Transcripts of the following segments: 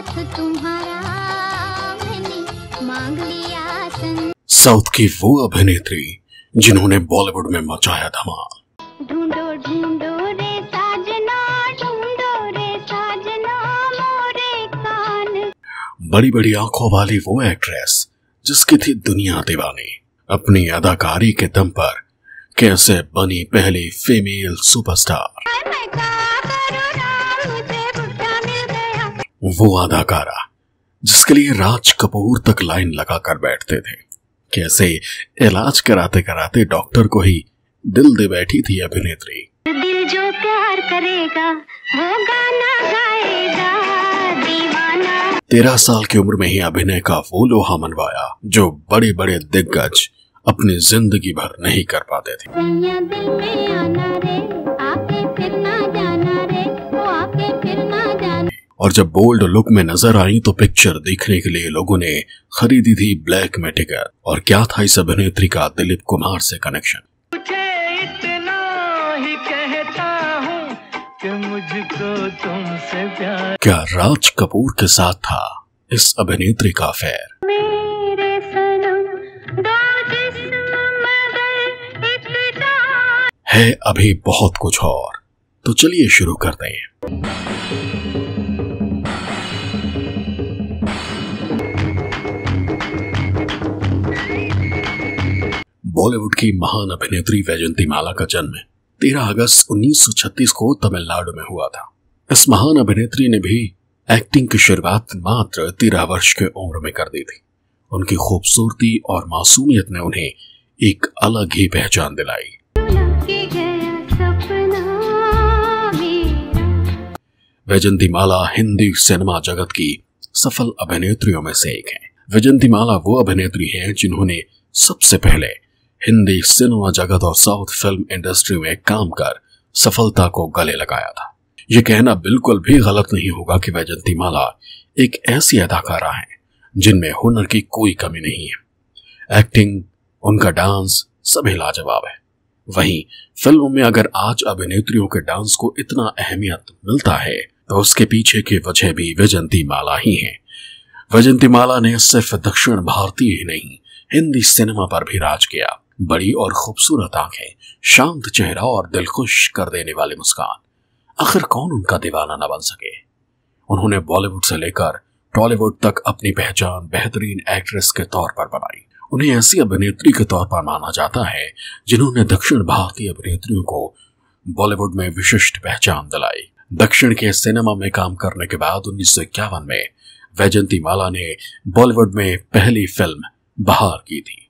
साथ तुम्हारा मैंने मांग लिया सन साउथ की वो अभिनेत्री जिन्होंने बॉलीवुड में मचाया धमा ढूंढो ढूंढो रे साजना ढूंढो रे साजना मोरे कान बड़ी बड़ी आंखों वाली वो एक्ट्रेस जिसकी थी दुनिया दीवानी अपनी अदाकारी के दम पर कैसे बनी पहली फीमेल सुपरस्टार वो अदाकारा जिसके लिए राज कपूर तक लाइन लगाकर बैठते थे कैसे इलाज कराते कराते डॉक्टर को ही दिल दे बैठी थी अभिनेत्री दिल जो प्यार करेगा वो गाना गाएगा तेरह साल की उम्र में ही अभिनय का वो लोहा मनवाया जो बड़े बड़े दिग्गज अपनी जिंदगी भर नहीं कर पाते थे और जब बोल्ड लुक में नजर आई तो पिक्चर देखने के लिए लोगों ने खरीदी थी ब्लैक में टिकट और क्या था इस अभिनेत्री का दिलीप कुमार से कनेक्शन क्या राज कपूर के साथ था इस अभिनेत्री का अफेयर है अभी बहुत कुछ और तो चलिए शुरू करते हैं बॉलीवुड की महान अभिनेत्री वैजंती माला का जन्म 13 अगस्त 1936 को तमिलनाडु में हुआ था इस महान अभिनेत्री ने भी एक्टिंग की शुरुआत मात्र तेरह वर्ष के उम्र में कर दी थी उनकी खूबसूरती और मासूमियत ने उन्हें एक अलग ही पहचान दिलाई वैजंती माला हिंदी सिनेमा जगत की सफल अभिनेत्रियों में से एक है वैजंती माला वो अभिनेत्री हैं जिन्होंने सबसे पहले हिंदी सिनेमा जगत और साउथ फिल्म इंडस्ट्री में काम कर सफलता को गले लगाया था ये कहना बिल्कुल भी गलत नहीं होगा कि वैजंती माला एक ऐसी अदाकारा है जिनमें हुनर की कोई कमी नहीं है एक्टिंग उनका डांस सभी लाजवाब है वहीं फिल्म में अगर आज अभिनेत्रियों के डांस को इतना अहमियत मिलता है तो उसके पीछे की वजह भी वैजंती माला ही है वैजंती माला ने सिर्फ दक्षिण भारतीय ही नहीं हिंदी सिनेमा पर भी राज किया बड़ी और खूबसूरत आंखें शांत चेहरा और दिलखुश कर देने वाली मुस्कान आखिर कौन उनका दीवाना न बन सके उन्होंने बॉलीवुड से लेकर टॉलीवुड तक अपनी पहचान बेहतरीन एक्ट्रेस के तौर पर बनाई उन्हें ऐसी अभिनेत्री के तौर पर माना जाता है जिन्होंने दक्षिण भारतीय अभिनेत्रियों को बॉलीवुड में विशिष्ट पहचान दिलाई दक्षिण के सिनेमा में काम करने के बाद उन्नीस में वैजंती माला ने बॉलीवुड में पहली फिल्म बहार की थी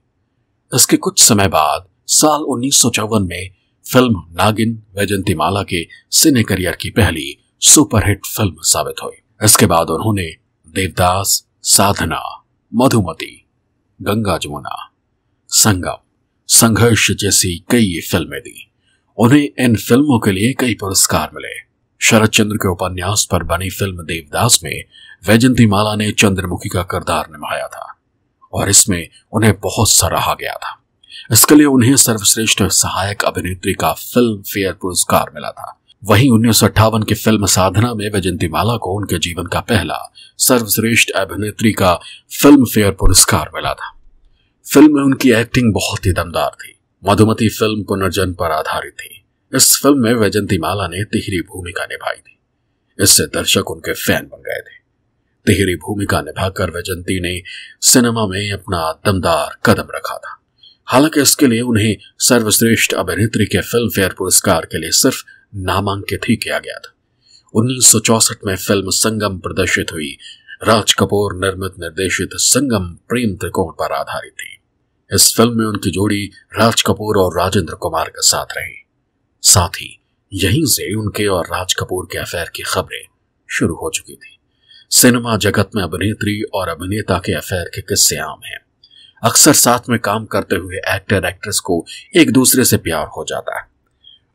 इसके कुछ समय बाद साल उन्नीस में फिल्म नागिन वैजंतीमाला के सिने करियर की पहली सुपरहिट फिल्म साबित हुई इसके बाद उन्होंने देवदास साधना मधुमती गंगा जमुना संगम संघर्ष जैसी कई फिल्में दी उन्हें इन फिल्मों के लिए कई पुरस्कार मिले शरद चंद्र के उपन्यास पर बनी फिल्म देवदास में वैजंतीमाला ने चंद्रमुखी का किरदार निभाया था और इसमें उन्हें बहुत सराहा गया था इसके लिए उन्हें सर्वश्रेष्ठ सहायक अभिनेत्री का फिल्म फेयर पुरस्कार मिला था वहीं उन्नीस की फिल्म साधना में वैजंती माला को उनके जीवन का पहला सर्वश्रेष्ठ अभिनेत्री का फिल्म फेयर पुरस्कार मिला था फिल्म में उनकी एक्टिंग बहुत ही दमदार थी मधुमती फिल्म पुनर्जन पर आधारित थी इस फिल्म में वैजंती माला ने तिहरी भूमिका निभाई थी इससे दर्शक उनके फैन बन गए थे तिहरी भूमिका निभाकर वैजंती ने सिनेमा में अपना दमदार कदम रखा था हालांकि इसके लिए उन्हें सर्वश्रेष्ठ अभिनेत्री के फिल्म फेयर पुरस्कार के लिए सिर्फ नामांकित ही किया गया था उन्नीस में फिल्म संगम प्रदर्शित हुई राज कपूर निर्मित निर्देशित संगम प्रेम त्रिकोण पर आधारित थी इस फिल्म में उनकी जोड़ी राज कपूर और राजेंद्र कुमार के साथ रही साथ ही यहीं से उनके और राज कपूर के अफेयर की खबरें शुरू हो चुकी थी सिनेमा जगत में अभिनेत्री और अभिनेता के अफेयर के किस्से आम हैं अक्सर साथ में काम करते हुए एक्टर एक्ट्रेस को एक दूसरे से प्यार हो जाता है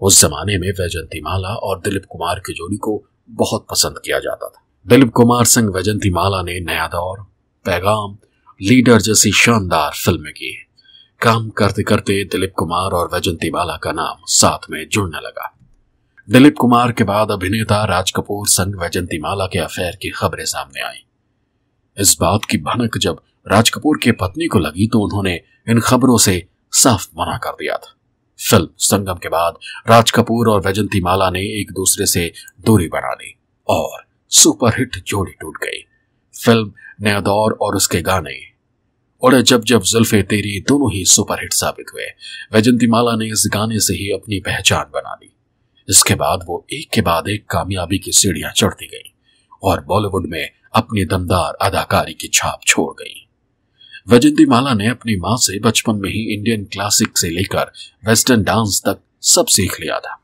उस जमाने में वैजंती माला और दिलीप कुमार की जोड़ी को बहुत पसंद किया जाता था दिलीप कुमार सिंह माला ने नया दौर पैगाम लीडर जैसी शानदार फिल्में की काम करते करते दिलीप कुमार और वैजंती माला का नाम साथ में जुड़ने लगा दिलीप कुमार के बाद अभिनेता राज कपूर संग वैजंतीमाला के अफेयर की खबरें सामने आई इस बात की भनक जब राज कपूर की पत्नी को लगी तो उन्होंने इन खबरों से साफ मना कर दिया था फिल्म संगम के बाद राज कपूर और वैजंती माला ने एक दूसरे से दूरी बना ली और सुपरहिट जोड़ी टूट गई फिल्म नया दौर और उसके गाने और जब जब जुल्फे तेरी दोनों ही सुपरहिट साबित हुए वैजंतीमाला ने इस गाने से ही अपनी पहचान बना ली इसके बाद वो एक के बाद एक कामयाबी की सीढ़ियां चढ़ती गई और बॉलीवुड में अपनी दमदार अदाकारी की छाप छोड़ गई वैजंती माला ने अपनी मां से बचपन में ही इंडियन क्लासिक से लेकर वेस्टर्न डांस तक सब सीख लिया था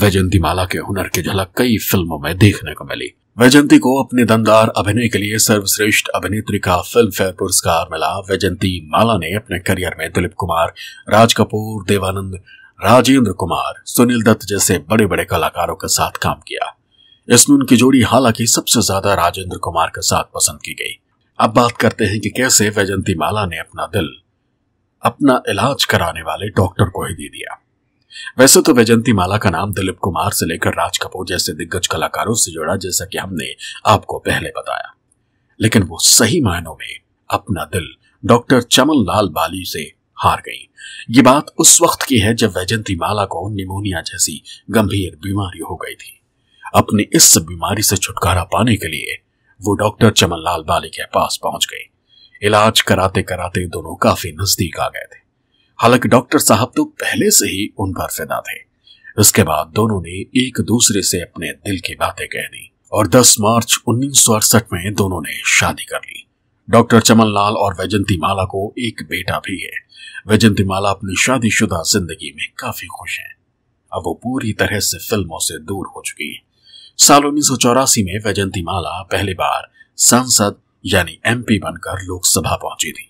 वैजंती माला के हुनर की झलक कई फिल्मों में देखने को मिली वैजंती को अपने दमदार अभिनय के लिए सर्वश्रेष्ठ अभिनेत्री का फिल्म फेयर पुरस्कार मिला वैजंती माला ने अपने करियर में दिलीप कुमार राज कपूर देवानंद राजेंद्र कुमार सुनील दत्त जैसे बड़े बड़े कलाकारों के साथ काम किया इसमें उनकी जोड़ी हालांकि सबसे ज्यादा राजेंद्र कुमार के साथ पसंद की गई अब बात करते हैं कि कैसे वैजंती माला ने अपना दिल अपना इलाज कराने वाले डॉक्टर को ही दे दिया वैसे तो वैजंती माला का नाम दिलीप कुमार से लेकर राज कपूर जैसे दिग्गज कलाकारों से जुड़ा जैसा कि हमने आपको पहले बताया लेकिन वो सही मायनों में अपना दिल डॉक्टर चमन लाल बाली से हार गई ये बात उस वक्त की है जब वैजंती माला को निमोनिया जैसी गंभीर बीमारी हो गई थी अपनी इस बीमारी से छुटकारा पाने के लिए वो डॉक्टर चमनलाल बाली के पास पहुंच गए इलाज कराते कराते दोनों काफी नजदीक आ गए थे हालांकि डॉक्टर साहब तो पहले से ही उन पर फिदा थे उसके बाद दोनों ने एक दूसरे से अपने दिल की बातें कह दी और 10 मार्च उन्नीस में दोनों ने शादी कर ली डॉक्टर चमनलाल और वैजंती माला को एक बेटा भी है वैजंती माला अपनी शादीशुदा जिंदगी में काफी खुश हैं अब वो पूरी तरह से फिल्मों से दूर हो चुकी है साल उन्नीस में वैजंती माला पहली बार सांसद यानी एमपी बनकर लोकसभा पहुंची थी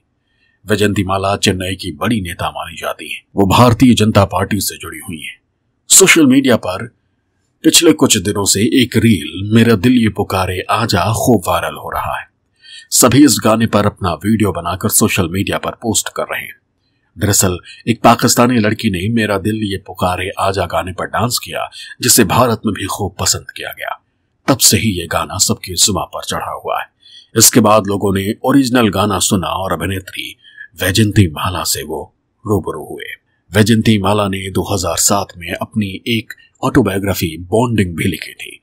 वैजंती माला चेन्नई की बड़ी नेता मानी जाती है वो भारतीय जनता पार्टी से जुड़ी हुई है सोशल मीडिया पर पिछले कुछ दिनों से एक रील मेरा दिल ये पुकारे आजा खूब वायरल हो रहा है सभी इस गाने पर अपना वीडियो बनाकर सोशल मीडिया पर पोस्ट कर रहे हैं दरअसल एक पाकिस्तानी लड़की ने मेरा दिल ये पुकारे आजा गाने पर डांस किया जिसे भारत में भी खूब पसंद किया गया तब से ही ये गाना सबकी जुबा पर चढ़ा हुआ है इसके बाद लोगों ने ओरिजिनल गाना सुना और अभिनेत्री वैजंती माला से वो रूबरू हुए वैजंती माला ने 2007 में अपनी एक ऑटोबायोग्राफी बॉन्डिंग भी लिखी थी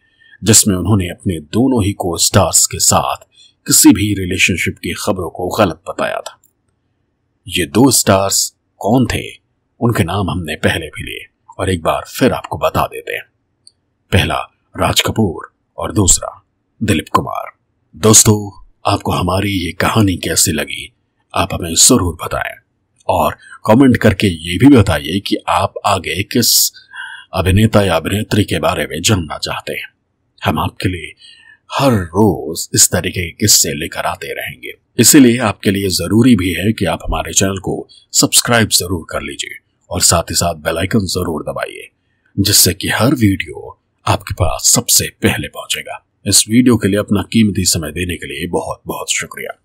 जिसमें उन्होंने अपने दोनों ही को स्टार्स के साथ किसी भी रिलेशनशिप की खबरों को गलत बताया था ये दो स्टार्स कौन थे उनके नाम हमने पहले भी लिए और एक बार फिर आपको बता देते हैं पहला राज कपूर और दूसरा दिलीप कुमार दोस्तों आपको हमारी ये कहानी कैसी लगी आप हमें जरूर बताएं और कमेंट करके ये भी बताइए कि आप आगे किस अभिनेता या अभिनेत्री के बारे में जानना चाहते हैं हम आपके लिए हर रोज इस तरीके के किस्से लेकर आते रहेंगे इसीलिए आपके लिए जरूरी भी है कि आप हमारे चैनल को सब्सक्राइब जरूर कर लीजिए और साथ ही साथ बेल आइकन जरूर दबाइए जिससे कि हर वीडियो आपके पास सबसे पहले पहुंचेगा इस वीडियो के लिए अपना कीमती समय देने के लिए बहुत बहुत शुक्रिया